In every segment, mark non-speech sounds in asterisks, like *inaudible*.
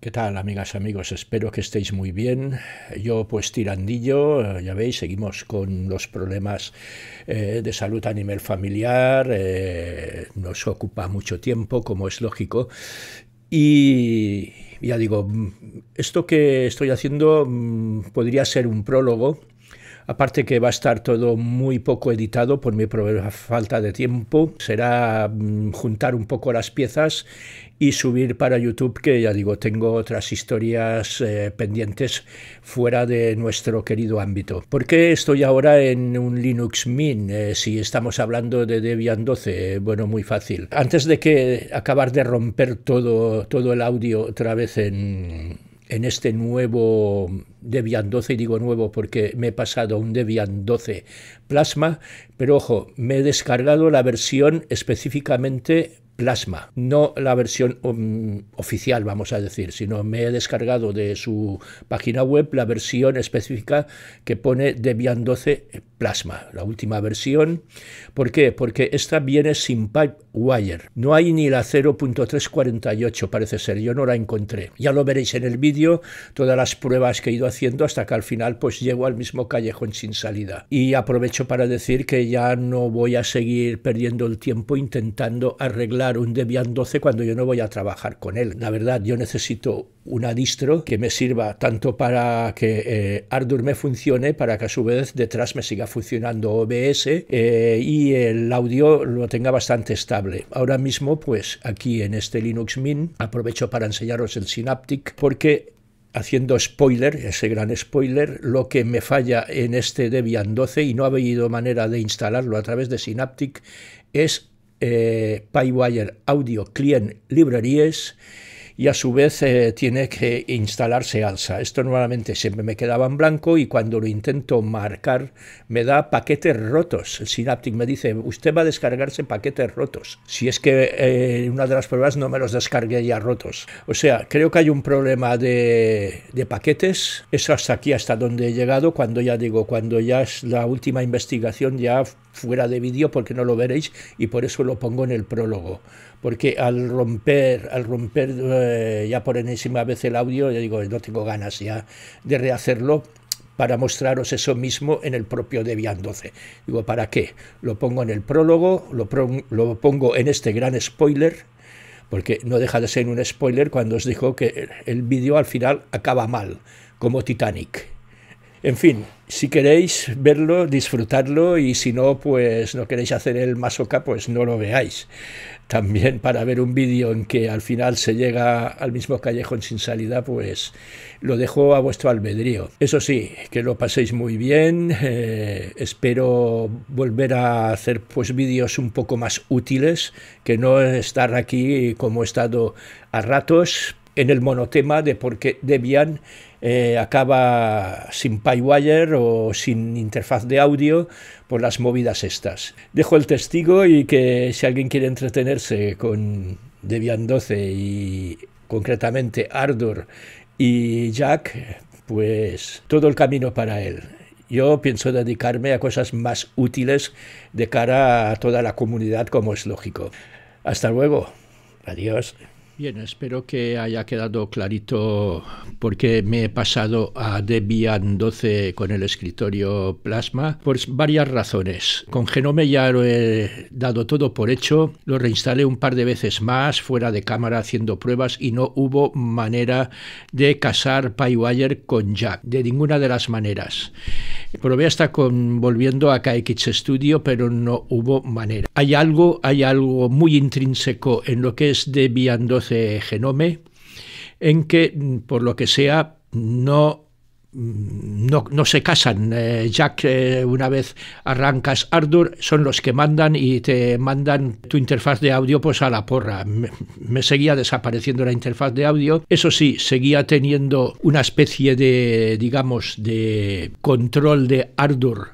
¿Qué tal, amigas, y amigos? Espero que estéis muy bien. Yo, pues, tirandillo, eh, ya veis, seguimos con los problemas eh, de salud a nivel familiar. Eh, nos ocupa mucho tiempo, como es lógico. Y ya digo, mm, esto que estoy haciendo mm, podría ser un prólogo Aparte que va a estar todo muy poco editado por mi falta de tiempo. Será mm, juntar un poco las piezas y subir para YouTube, que ya digo, tengo otras historias eh, pendientes fuera de nuestro querido ámbito. ¿Por qué estoy ahora en un Linux Mint eh, si estamos hablando de Debian 12? Bueno, muy fácil. Antes de que acabar de romper todo, todo el audio otra vez en, en este nuevo Debian 12, y digo nuevo porque me he pasado un Debian 12 Plasma, pero ojo, me he descargado la versión específicamente Plasma, no la versión mm, oficial, vamos a decir, sino me he descargado de su página web la versión específica que pone Debian 12 Plasma, la última versión. ¿Por qué? Porque esta viene sin wire No hay ni la 0.348, parece ser, yo no la encontré. Ya lo veréis en el vídeo, todas las pruebas que he ido haciendo hasta que al final pues llego al mismo callejón sin salida. Y aprovecho para decir que ya no voy a seguir perdiendo el tiempo intentando arreglar un Debian 12 cuando yo no voy a trabajar con él. La verdad, yo necesito una distro que me sirva tanto para que eh, me funcione, para que a su vez detrás me siga funcionando OBS eh, y el audio lo tenga bastante estable. Ahora mismo, pues aquí en este Linux Mint aprovecho para enseñaros el Synaptic porque haciendo spoiler, ese gran spoiler, lo que me falla en este Debian 12 y no ha habido manera de instalarlo a través de Synaptic es eh Spyware Audio Client Libreríes y a su vez eh, tiene que instalarse alza. Esto normalmente siempre me quedaba en blanco y cuando lo intento marcar me da paquetes rotos. El Synaptic me dice, usted va a descargarse paquetes rotos. Si es que eh, en una de las pruebas no me los descargué ya rotos. O sea, creo que hay un problema de, de paquetes. Eso hasta aquí, hasta donde he llegado, cuando ya digo, cuando ya es la última investigación ya fuera de vídeo porque no lo veréis y por eso lo pongo en el prólogo porque al romper, al romper eh, ya por enésima vez el audio, ya digo, no tengo ganas ya de rehacerlo para mostraros eso mismo en el propio Debian 12. Digo, ¿para qué? Lo pongo en el prólogo, lo, lo pongo en este gran spoiler, porque no deja de ser un spoiler cuando os dijo que el vídeo al final acaba mal, como Titanic. En fin, si queréis verlo, disfrutarlo y si no, pues no queréis hacer el masoca, pues no lo veáis. También para ver un vídeo en que al final se llega al mismo callejón sin salida, pues lo dejo a vuestro albedrío. Eso sí, que lo paséis muy bien. Eh, espero volver a hacer pues vídeos un poco más útiles, que no estar aquí como he estado a ratos, en el monotema de por qué Debian eh, acaba sin PyWire o sin interfaz de audio por las movidas estas. Dejo el testigo y que si alguien quiere entretenerse con Debian 12 y concretamente Ardor y Jack, pues todo el camino para él. Yo pienso dedicarme a cosas más útiles de cara a toda la comunidad, como es lógico. Hasta luego. Adiós. Bien, espero que haya quedado clarito porque me he pasado a Debian 12 con el escritorio Plasma por varias razones. Con Genome ya lo he dado todo por hecho, lo reinstalé un par de veces más fuera de cámara haciendo pruebas y no hubo manera de casar PyWire con Jack, de ninguna de las maneras. Probé hasta con, volviendo a KX Studio, pero no hubo manera. Hay algo, hay algo muy intrínseco en lo que es Debian 12 Genome, en que, por lo que sea, no no, no, se casan. ya eh, Jack, eh, una vez arrancas Ardour, son los que mandan y te mandan tu interfaz de audio pues a la porra. Me, seguía desapareciendo la interfaz de audio. Eso sí, seguía teniendo una especie de, digamos, de control de Ardour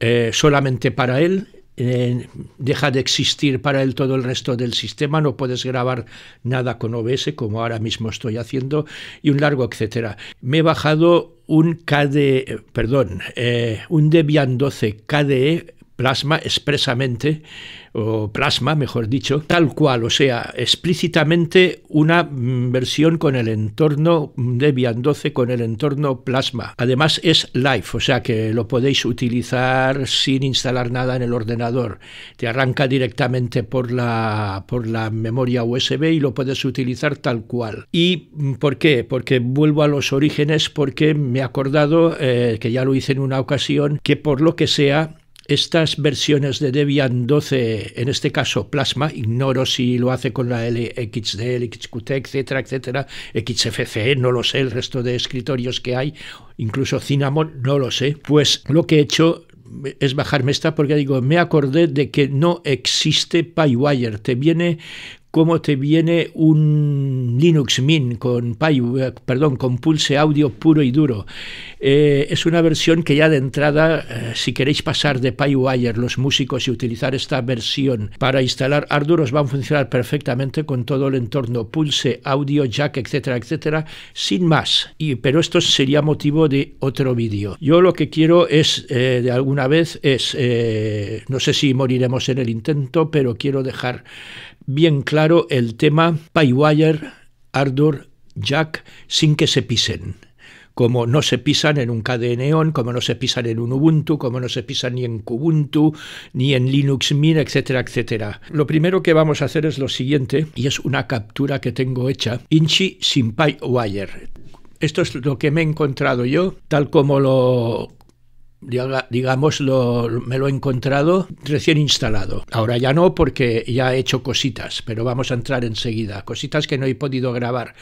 eh, solamente para él. deja de existir para él todo el resto del sistema, no puedes grabar nada con OBS como ahora mismo estoy haciendo y un largo etcétera. Me he bajado un KDE, eh, perdón, eh, un Debian 12 KDE plasma expresamente, o plasma, mejor dicho, tal cual, o sea, explícitamente una mm, versión con el entorno Debian 12, con el entorno plasma. Además es live, o sea que lo podéis utilizar sin instalar nada en el ordenador. Te arranca directamente por la, por la memoria USB y lo puedes utilizar tal cual. ¿Y mm, por qué? Porque vuelvo a los orígenes, porque me he acordado, eh, que ya lo hice en una ocasión, que por lo que sea, estas versiones de Debian 12, en este caso Plasma, ignoro si lo hace con la LXD, XQT, etcétera, etcétera, XFCE, no lo sé, el resto de escritorios que hay, incluso Cinnamon, no lo sé. Pues lo que he hecho es bajarme esta porque digo, me acordé de que no existe PyWire, te viene cómo te viene un Linux Mint con, Pulse Audio puro y duro. Eh, es una versión que ya de entrada, eh, si queréis pasar de PiWire, los músicos y utilizar esta versión para instalar Arduino, os va a funcionar perfectamente con todo el entorno Pulse, Audio, Jack, etcétera, etcétera, sin más. Y, pero esto sería motivo de otro vídeo. Yo lo que quiero es, eh, de alguna vez, es, no sé si moriremos en el intento, pero quiero dejar bien claro el tema PyWire, Ardor, Jack, sin que se pisen como no se pisan en un Neon, como no se pisan en un Ubuntu, como no se pisan ni en Kubuntu, ni en Linux Mint, etcétera, etcétera. Lo primero que vamos a hacer es lo siguiente, y es una captura que tengo hecha, Inchi sin PyWire. Esto es lo que me he encontrado yo, tal como lo lo me lo he encontrado recién instalado. Ahora ya no porque ya he hecho cositas, pero vamos a entrar enseguida. Cositas que no he podido grabar.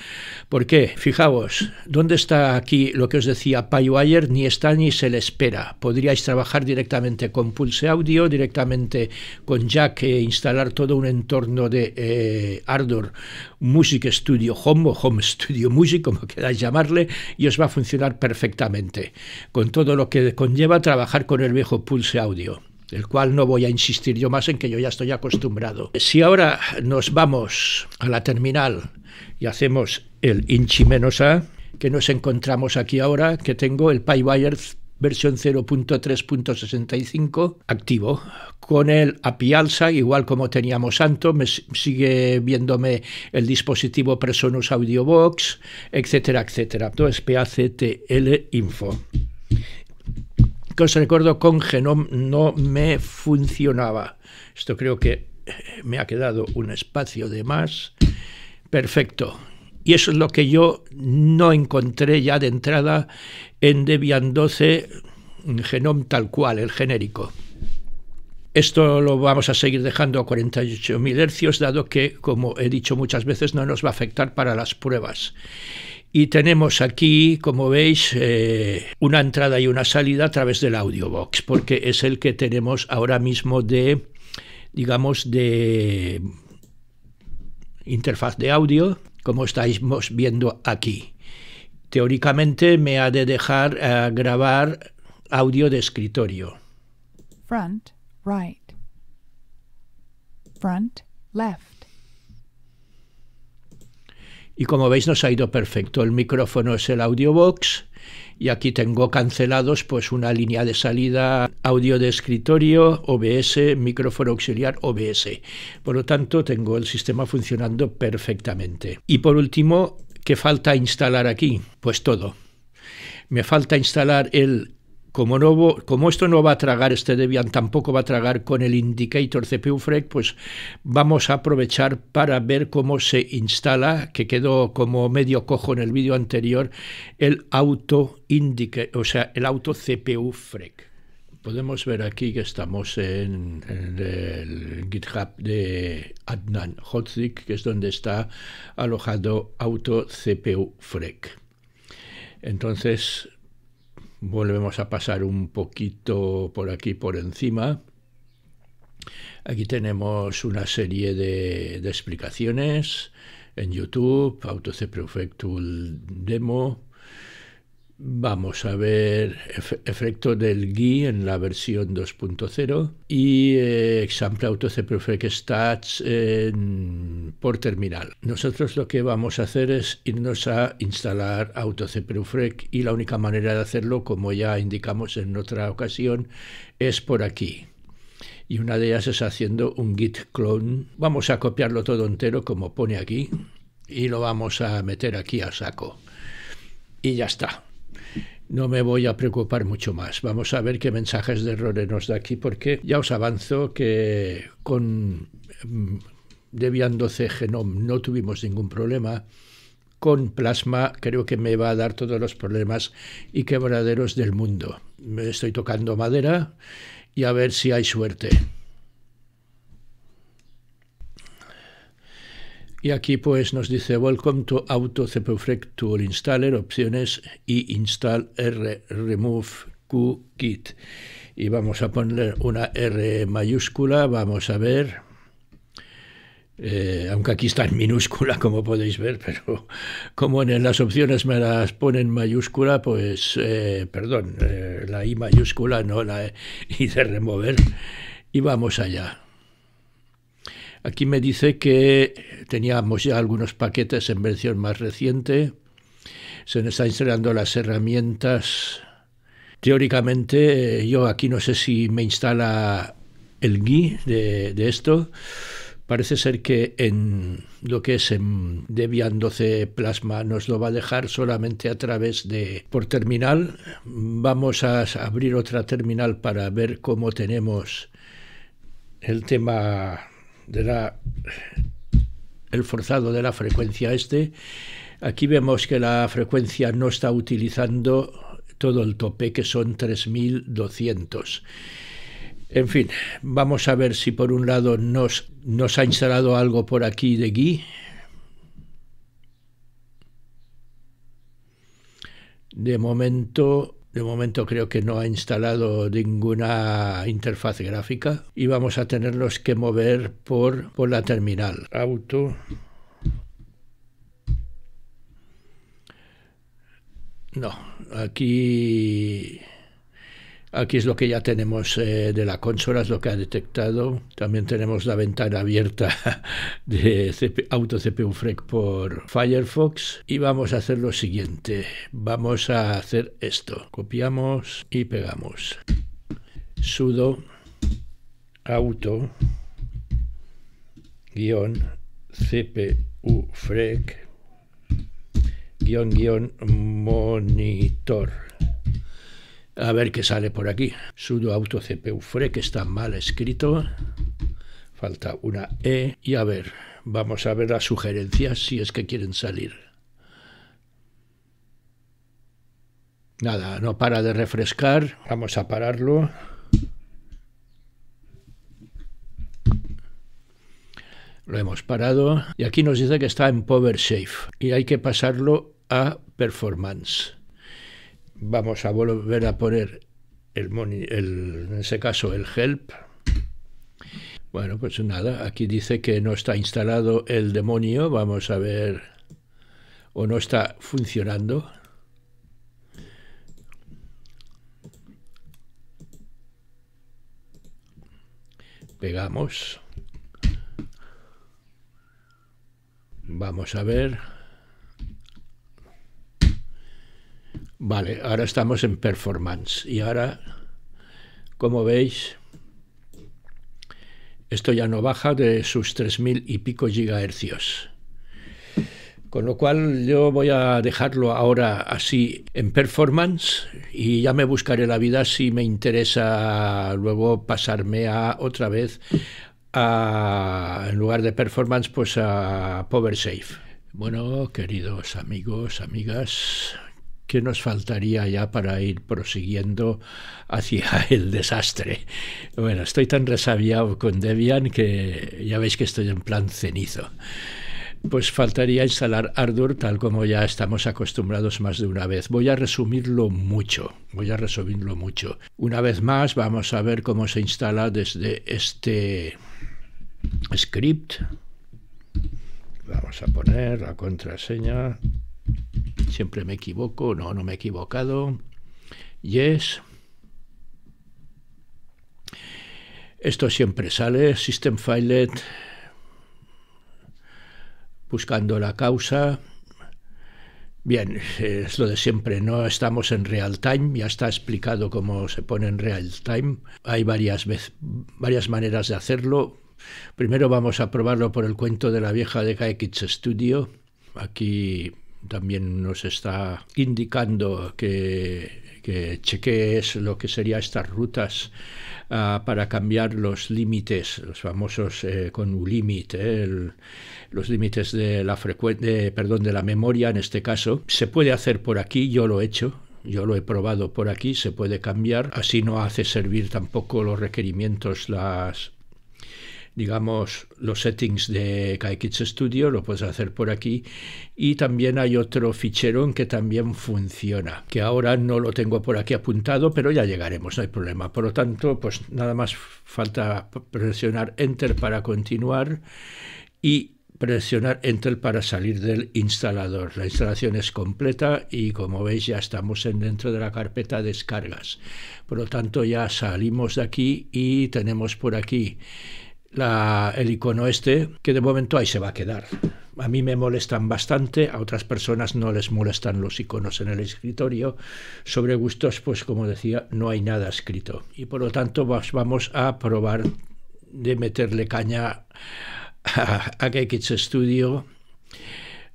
¿Por qué? Fijaos, ¿dónde está aquí lo que os decía PyWire? Ni está ni se le espera. Podríais trabajar directamente con Pulse Audio, directamente con Jack e instalar todo un entorno de eh, Ardor Music Studio Home o Home Studio Music, como queráis llamarle, y os va a funcionar perfectamente. Con todo lo que conlleva a trabajar con el viejo Pulse Audio el cual no voy a insistir yo más en que yo ya estoy acostumbrado. Si ahora nos vamos a la terminal y hacemos el inchi a, que nos encontramos aquí ahora, que tengo el PyWire versión 0.3.65 activo. Con el API alza, igual como teníamos antes, me sigue viéndome el dispositivo Presonus AudioBox, Box, etcétera, etcétera. Es PACTL info que os recuerdo con genom no me funcionaba. Esto creo que eh, me ha quedado un espacio de más. Perfecto. Y eso es lo que yo no encontré ya de entrada en Debian 12 Genome tal cual, el genérico. Esto lo vamos a seguir dejando a 48.000 hercios, dado que, como he dicho muchas veces, no nos va a afectar para las pruebas. Y tenemos aquí, como veis, eh, una entrada y una salida a través del audio box, porque es el que tenemos ahora mismo de, digamos, de interfaz de audio, como estáis viendo aquí. Teóricamente me ha de dejar eh, grabar audio de escritorio. Front, right. Front, left. Y como veis nos ha ido perfecto. El micrófono es el Audiobox y aquí tengo cancelados pues una línea de salida audio de escritorio, OBS, micrófono auxiliar, OBS. Por lo tanto tengo el sistema funcionando perfectamente. Y por último, ¿qué falta instalar aquí? Pues todo. Me falta instalar el como, como esto no va a tragar, este Debian tampoco va a tragar con el indicator CPU FREC, pues vamos a aprovechar para ver cómo se instala, que quedó como medio cojo en el vídeo anterior, el auto indica, o sea, el auto CPU FREC. Podemos ver aquí que estamos en, el GitHub de Adnan Hotzik, que es donde está alojado auto CPU FREC. Entonces, Volvemos a pasar un poquito por aquí por encima. Aquí tenemos una serie de, explicaciones en YouTube, AutoC Demo, Vamos a ver efecto del GUI en la versión 2.0 y eh, example autoceperfect stats eh, por terminal. Nosotros lo que vamos a hacer es irnos a instalar autoceperfect y la única manera de hacerlo, como ya indicamos en otra ocasión, es por aquí y una de ellas es haciendo un git clone. Vamos a copiarlo todo entero como pone aquí y lo vamos a meter aquí a saco. Y ya está no me voy a preocupar mucho más. Vamos a ver qué mensajes de errores nos da aquí, porque ya os avanzo que con mm, Debian 12 Genome no tuvimos ningún problema. Con Plasma creo que me va a dar todos los problemas y quebraderos del mundo. Me estoy tocando madera y a ver si hay suerte. Y aquí pues nos dice Welcome to Auto Tool Installer, opciones y install R remove Q kit. Y vamos a poner una R mayúscula, vamos a ver. Eh, aunque aquí está en minúscula, como podéis ver, pero *laughs* como en las opciones me las ponen mayúscula, pues, eh, perdón, eh, la I mayúscula, no la hice de remover, y vamos allá. Aquí me dice que teníamos ya algunos paquetes en versión más reciente. Se nos están instalando las herramientas. Teóricamente, eh, yo aquí no sé si me instala el GUI de, de esto. Parece ser que en lo que es en Debian 12 Plasma nos lo va a dejar solamente a través de por terminal. Vamos a abrir otra terminal para ver cómo tenemos el tema de la, el forzado de la frecuencia este, aquí vemos que la frecuencia no está utilizando todo el tope, que son 3200. En fin, vamos a ver si por un lado nos, nos ha instalado algo por aquí de Gui. De momento de momento creo que no ha instalado ninguna interfaz gráfica y vamos a tenerlos que mover por, por la terminal. Auto. No, aquí Aquí es lo que ya tenemos eh, de la consola, es lo que ha detectado. También tenemos la ventana abierta *laughs* de auto CPU FREC por Firefox. Y vamos a hacer lo siguiente. Vamos a hacer esto. Copiamos y pegamos. Sudo auto guión CPU freq guión guión monitor a ver qué sale por aquí. Sudo auto cpu fre, que está mal escrito. Falta una E. Y a ver, vamos a ver las sugerencias si es que quieren salir. Nada, no para de refrescar. Vamos a pararlo. Lo hemos parado. Y aquí nos dice que está en Power Safe. Y hay que pasarlo a Performance vamos a volver a poner el, en ese caso el help. Bueno, pues nada, aquí dice que no está instalado el demonio, vamos a ver, o no está funcionando. Pegamos. Vamos a ver. Vale, ahora estamos en performance y ahora, como veis, esto ya no baja de sus 3.000 y pico gigahercios. Con lo cual yo voy a dejarlo ahora así en performance y ya me buscaré la vida si me interesa luego pasarme a otra vez a, en lugar de performance pues a safe Bueno, queridos amigos, amigas, ¿Qué nos faltaría ya para ir prosiguiendo hacia *laughs* el desastre. Bueno, estoy tan resabiado con Debian que ya veis que estoy en plan cenizo. Pues faltaría instalar Ardour tal como ya estamos acostumbrados más de una vez. Voy a resumirlo mucho, voy a resumirlo mucho. Una vez más vamos a ver cómo se instala desde este script. Vamos a poner la contraseña Siempre me equivoco. No, no me he equivocado. Yes. Esto siempre sale. System Filet. Buscando la causa. Bien, eh, es lo de siempre, no estamos en real time, ya está explicado cómo se pone en real time. Hay varias, varias maneras de hacerlo. Primero vamos a probarlo por el cuento de la vieja de KX Studio. Aquí también nos está indicando que, que chequees lo que serían estas rutas ah, para cambiar los límites, los famosos eh, con un límite, eh, los límites de la de, perdón, de la memoria en este caso. Se puede hacer por aquí, yo lo he hecho, yo lo he probado por aquí, se puede cambiar, así no hace servir tampoco los requerimientos, las, digamos, los settings de KX Studio, lo puedes hacer por aquí. Y también hay otro fichero en que también funciona, que ahora no lo tengo por aquí apuntado, pero ya llegaremos, no hay problema. Por lo tanto, pues nada más falta presionar Enter para continuar y presionar Enter para salir del instalador. La instalación es completa y como veis ya estamos en dentro de la carpeta descargas. Por lo tanto ya salimos de aquí y tenemos por aquí la, el icono este, que de momento ahí se va a quedar. A mí me molestan bastante, a otras personas no les molestan los iconos en el escritorio. Sobre gustos, pues como decía, no hay nada escrito. Y por lo tanto vamos a probar de meterle caña a, a Studio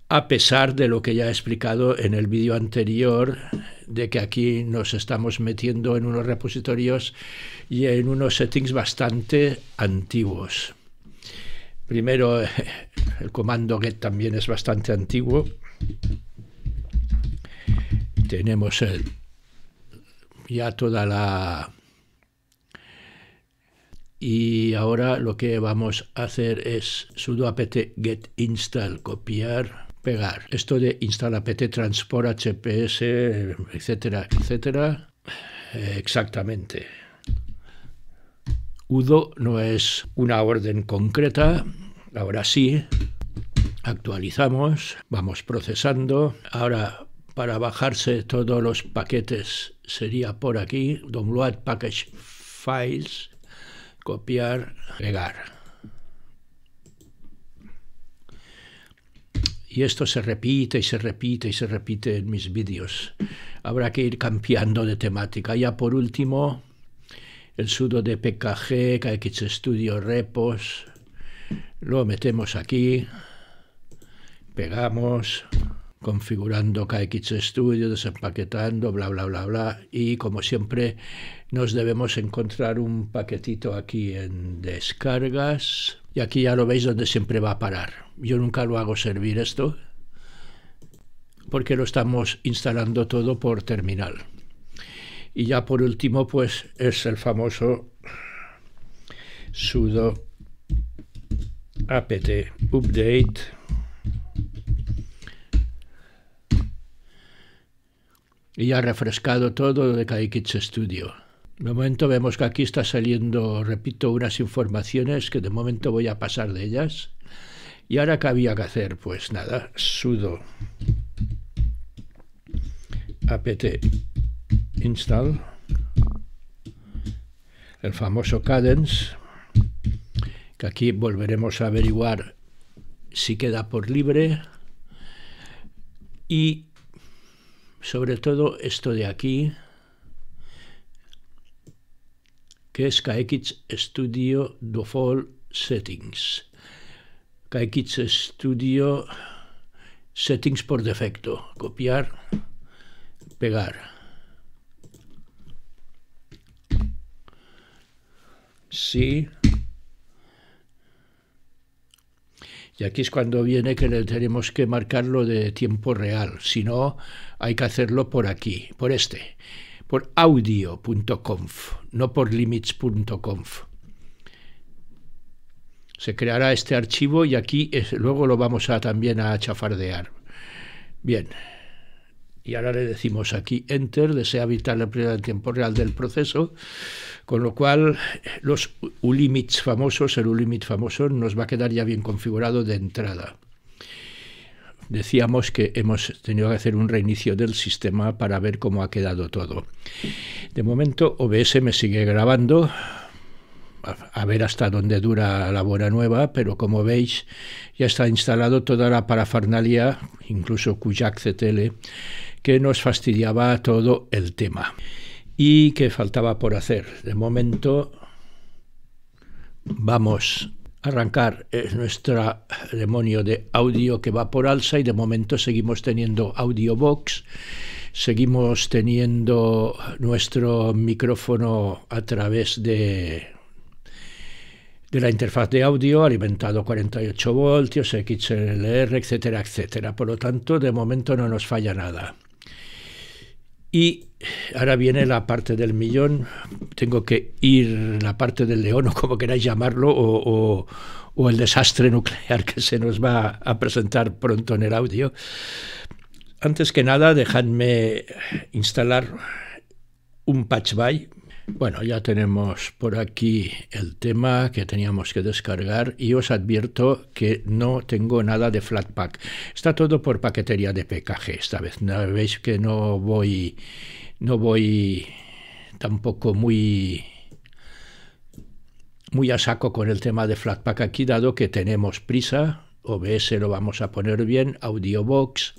a pesar de lo que ya he explicado en el vídeo anterior, de que aquí nos estamos metiendo en unos repositorios y en unos settings bastante antiguos. Primero, *laughs* el comando get también es bastante antiguo. Tenemos ya toda la... Y ahora lo que vamos a hacer es sudo apt get install copiar esto de instala PT Transport HPS, etcétera, etcétera. Eh, exactamente. UDO no es una orden concreta, ahora sí, actualizamos, vamos procesando. Ahora, para bajarse todos los paquetes sería por aquí, download package files, copiar, pegar. Y esto se repite y se repite y se repite en mis vídeos. Habrá que ir cambiando de temática. Ya por último, el sudo de PKG, KX Studio Repos. Lo metemos aquí, pegamos, configurando KX Studio, desempaquetando, bla, bla, bla, bla. Y como siempre, nos debemos encontrar un paquetito aquí en descargas y aquí ya lo veis donde siempre va a parar. Yo nunca lo hago servir esto porque lo estamos instalando todo por terminal. Y ya por último, pues es el famoso sudo apt update y ya refrescado todo de Kaikits Studio. De momento vemos que aquí está saliendo, repito, unas informaciones que de momento voy a pasar de ellas. Y ahora, ¿qué había que hacer? Pues nada, sudo apt install, el famoso cadence, que aquí volveremos a averiguar si queda por libre. Y sobre todo esto de aquí, que es KX Studio Default Settings. KX Studio Settings por defecto. Copiar, pegar. Sí. Y aquí es cuando viene que le tenemos que marcarlo de tiempo real. Si no, hay que hacerlo por aquí, por este por audio.conf, no por limits.conf. Se creará este archivo y aquí eh, luego lo vamos a también a chafardear. Bien. Y ahora le decimos aquí Enter, desea evitar la pérdida en tiempo real del proceso, con lo cual los ulimits famosos, el ulimit famoso, nos va a quedar ya bien configurado de entrada decíamos que hemos tenido que hacer un reinicio del sistema para ver cómo ha quedado todo. De momento OBS me sigue grabando, a ver hasta dónde dura la buena nueva, pero como veis ya está instalado toda la parafernalia, incluso cuyac CTL, que nos fastidiaba todo el tema y que faltaba por hacer. De momento vamos arrancar es eh, nuestro demonio de audio que va por alza y de momento seguimos teniendo audio box, seguimos teniendo nuestro micrófono a través de de la interfaz de audio alimentado 48 voltios, XLR, etcétera, etcétera. Por lo tanto, de momento no nos falla nada. Y ahora viene la parte del millón, tengo que ir la parte del león o como queráis llamarlo, o, el desastre nuclear que se nos va a presentar pronto en el audio. Antes que nada, dejadme instalar un patch by bueno, ya tenemos por aquí el tema que teníamos que descargar y os advierto que no tengo nada de Flatpak. Está todo por paquetería de PKG esta vez. Veis que no voy, no voy tampoco muy muy a saco con el tema de Flatpak aquí, dado que tenemos prisa, OBS lo vamos a poner bien, AudioBox,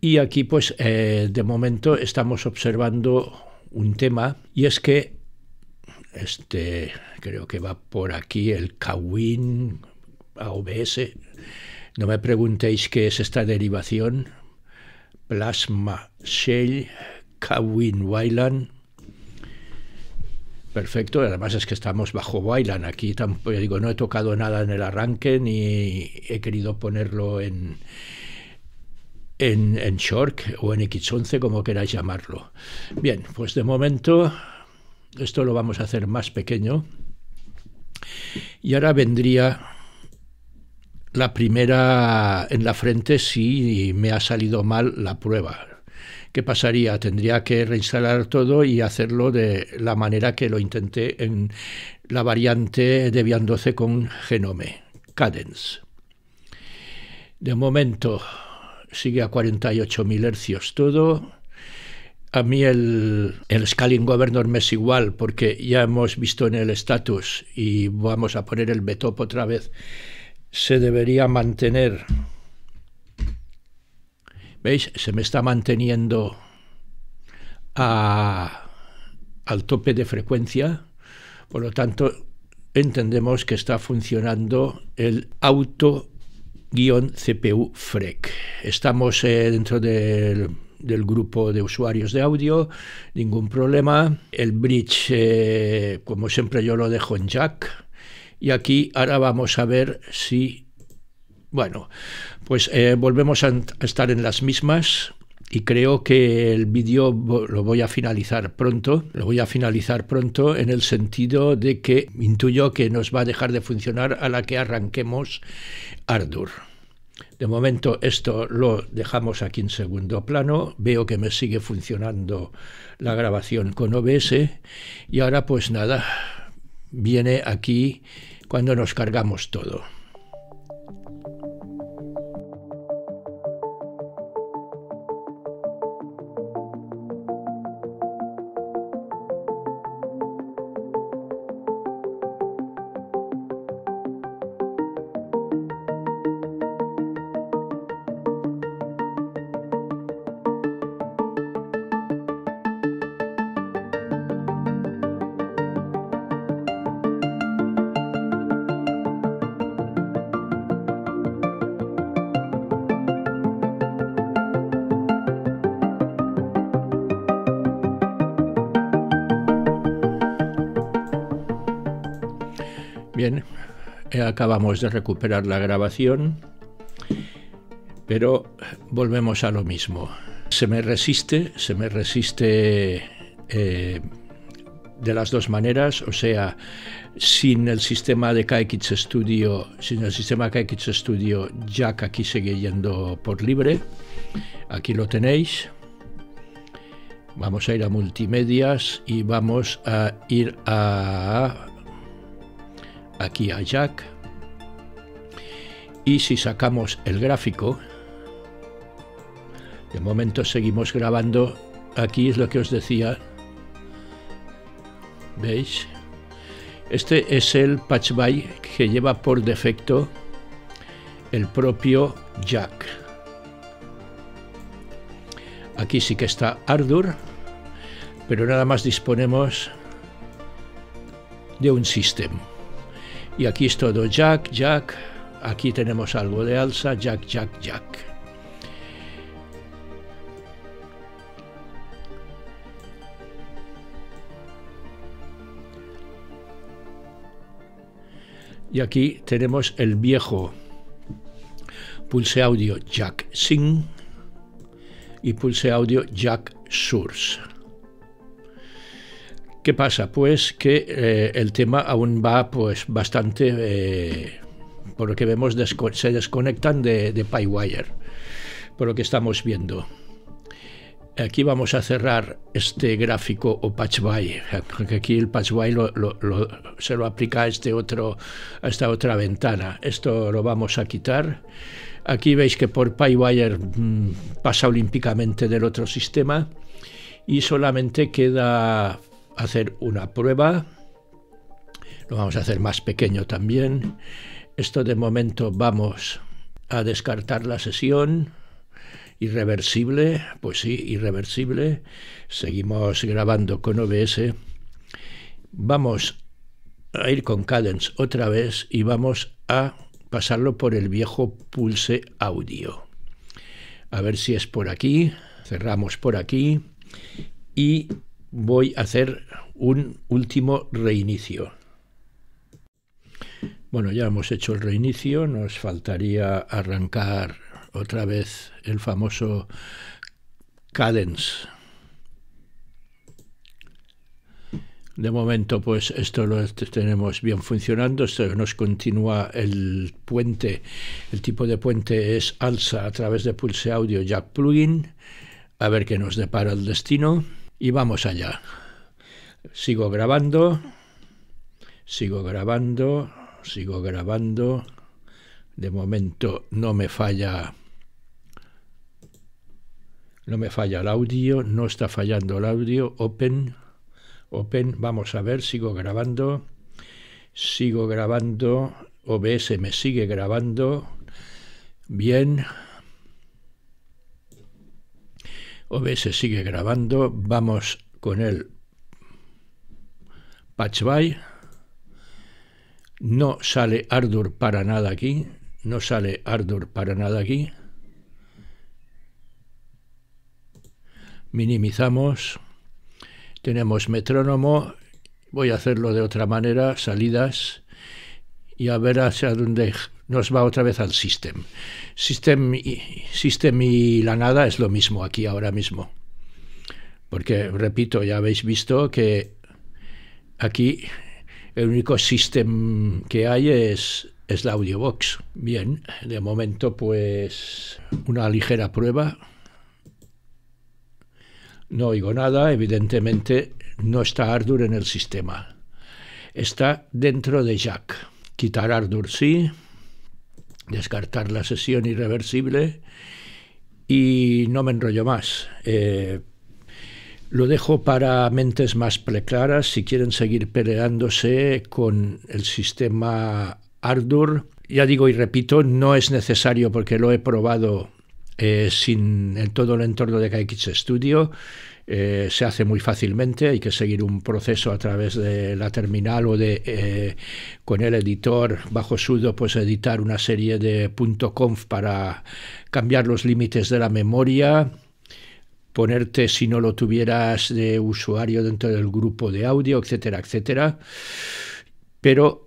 y aquí pues eh, de momento estamos observando un tema y es que este creo que va por aquí el kawin AOBS. No me preguntéis qué es esta derivación. Plasma Shell kawin Wylan Perfecto, además es que estamos bajo Wayland. Aquí tampoco digo, no he tocado nada en el arranque ni he querido ponerlo en, en, en o en X11, como queráis llamarlo. Bien, pues de momento esto lo vamos a hacer más pequeño. Y ahora vendría la primera en la frente si me ha salido mal la prueba. ¿Qué pasaría? Tendría que reinstalar todo y hacerlo de la manera que lo intenté en la variante de 12 con Genome, Cadence. De momento, sigue a 48.000 hercios todo. A mí el, scaling governor me es igual porque ya hemos visto en el status y vamos a poner el betop otra vez. Se debería mantener. ¿Veis? Se me está manteniendo al tope de frecuencia. Por lo tanto, entendemos que está funcionando el auto cpu frec Estamos eh, dentro del, grupo de usuarios de audio, ningún problema. El bridge, eh, como siempre, yo lo dejo en jack. Y aquí ahora vamos a ver si... Bueno, pues eh, volvemos a estar en las mismas y creo que el vídeo lo voy a finalizar pronto, lo voy a finalizar pronto en el sentido de que intuyo que nos va a dejar de funcionar a la que arranquemos Ardour. De momento esto lo dejamos aquí en segundo plano, veo que me sigue funcionando la grabación con OBS y ahora pues nada, viene aquí cuando nos cargamos todo. acabamos de recuperar la grabación, pero volvemos a lo mismo. Se me resiste, se me resiste eh, de las dos maneras, o sea, sin el sistema de KX Studio, sin el sistema KX Studio, Jack aquí sigue yendo por libre. Aquí lo tenéis. Vamos a ir a multimedias y vamos a ir a aquí a Jack. Y si sacamos el gráfico, de momento seguimos grabando, aquí es lo que os decía, ¿veis? Este es el patch by que lleva por defecto el propio jack. Aquí sí que está Ardur, pero nada más disponemos de un sistema. Y aquí es todo jack, jack, Aquí tenemos algo de alza, jack, jack, jack. Y aquí tenemos el viejo pulse audio jack sing y pulse audio jack source. ¿Qué pasa? Pues que eh, el tema aún va pues bastante eh, por lo que vemos se desconectan de, de PyWire, por lo que estamos viendo. Aquí vamos a cerrar este gráfico o patchby, porque aquí el patchby se lo aplica a, este otro, a esta otra ventana. Esto lo vamos a quitar. Aquí veis que por PyWire mm, pasa olímpicamente del otro sistema y solamente queda hacer una prueba lo vamos a hacer más pequeño también esto de momento vamos a descartar la sesión. Irreversible, pues sí, irreversible. Seguimos grabando con OBS. Vamos a ir con Cadence otra vez y vamos a pasarlo por el viejo pulse audio. A ver si es por aquí. Cerramos por aquí y voy a hacer un último reinicio. Bueno, ya hemos hecho el reinicio, nos faltaría arrancar otra vez el famoso cadence. De momento, pues esto lo tenemos bien funcionando. Esto nos continúa el puente. El tipo de puente es alza a través de Pulse Audio Jack Plugin. A ver qué nos depara el destino. Y vamos allá. Sigo grabando. Sigo grabando sigo grabando. De momento no me falla no me falla el audio, no está fallando el audio, open, open, vamos a ver, sigo grabando, sigo grabando, OBS me sigue grabando, bien, OBS sigue grabando, vamos con el patch by, no sale ardor para nada aquí. No sale ardor para nada aquí. Minimizamos. Tenemos metrónomo. Voy a hacerlo de otra manera. Salidas. Y a ver hacia dónde nos va otra vez al system. System y, system y la nada es lo mismo aquí ahora mismo. Porque, repito, ya habéis visto que aquí el único sistema que hay es, es la Audiobox. Bien, de momento pues una ligera prueba. No oigo nada, evidentemente no está ardu en el sistema. Está dentro de Jack. Quitar Ardour sí, descartar la sesión irreversible y no me enrollo más. Eh, lo dejo para mentes más preclaras si quieren seguir peleándose con el sistema Ardour. Ya digo y repito, no es necesario porque lo he probado eh, sin en todo el entorno de KX Studio. Eh, se hace muy fácilmente, hay que seguir un proceso a través de la terminal o de eh, con el editor bajo sudo, pues editar una serie de .conf para cambiar los límites de la memoria, ponerte si no lo tuvieras de usuario dentro del grupo de audio, etcétera, etcétera. Pero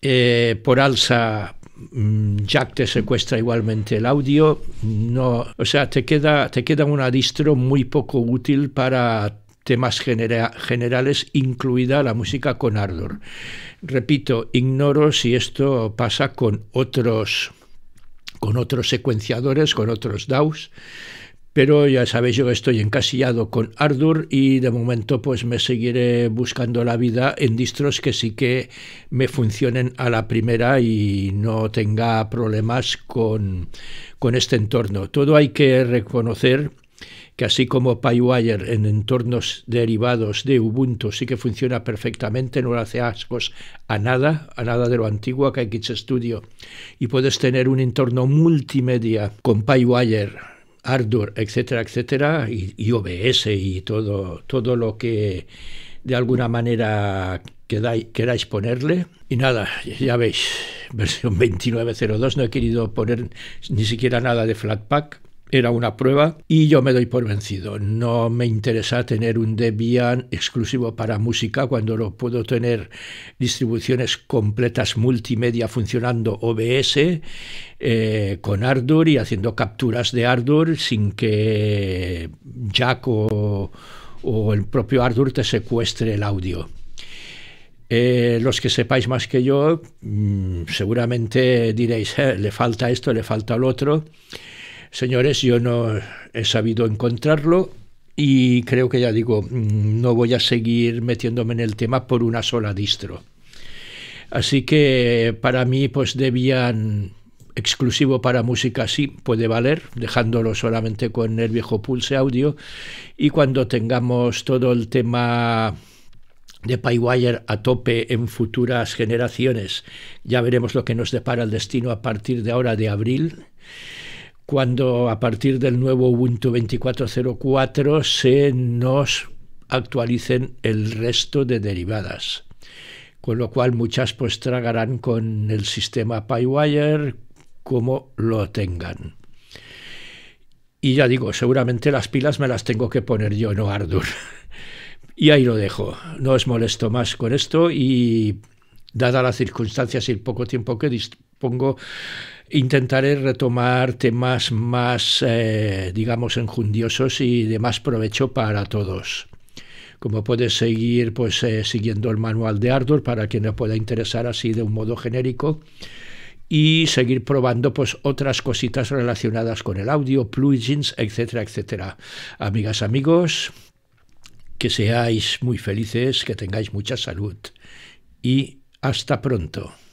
eh, por alza mm, Jack te secuestra igualmente el audio. No, o sea, te queda, te queda una distro muy poco útil para temas generales, incluida la música con ardor. Repito, ignoro si esto pasa con otros, con otros secuenciadores, con otros DAWs pero ya sabéis yo estoy encasillado con Ardour y de momento pues me seguiré buscando la vida en distros que sí que me funcionen a la primera y no tenga problemas con, con este entorno. Todo hay que reconocer que así como PyWire en entornos derivados de Ubuntu sí que funciona perfectamente, no le hace ascos a nada, a nada de lo antiguo que hay Studio, y puedes tener un entorno multimedia con PyWire Ardour, etcétera, etcétera, y, OBS y todo, todo lo que de alguna manera queráis, queráis ponerle. Y nada, ya veis, *laughs* versión 2902, no he querido poner ni siquiera nada de Flatpak, era una prueba y yo me doy por vencido. No me interesa tener un Debian exclusivo para música cuando lo puedo tener distribuciones completas multimedia funcionando OBS eh, con Ardour y haciendo capturas de Ardour sin que Jack o, el propio Ardour te secuestre el audio. Eh, los que sepáis más que yo, mm, seguramente diréis, eh, le falta esto, le falta lo otro. Señores, yo no he sabido encontrarlo y creo que ya digo, mm, no voy a seguir metiéndome en el tema por una sola distro. Así que para mí pues debían exclusivo para música sí puede valer, dejándolo solamente con el viejo pulse audio. Y cuando tengamos todo el tema de PyWire a tope en futuras generaciones, ya veremos lo que nos depara el destino a partir de ahora de abril cuando a partir del nuevo Ubuntu 24.04 se nos actualicen el resto de derivadas. Con lo cual muchas pues tragarán con el sistema PyWire como lo tengan. Y ya digo, seguramente las pilas me las tengo que poner yo, no Ardur. *laughs* Y ahí lo dejo. No os molesto más con esto y, dadas las circunstancias y el poco tiempo que dispongo, Intentaré retomar temas más, eh, digamos, enjundiosos y de más provecho para todos. Como puedes seguir, pues eh, siguiendo el manual de Ardor para quien os pueda interesar así de un modo genérico y seguir probando pues otras cositas relacionadas con el audio, plugins, etcétera, etcétera. Amigas, amigos, que seáis muy felices, que tengáis mucha salud y hasta pronto.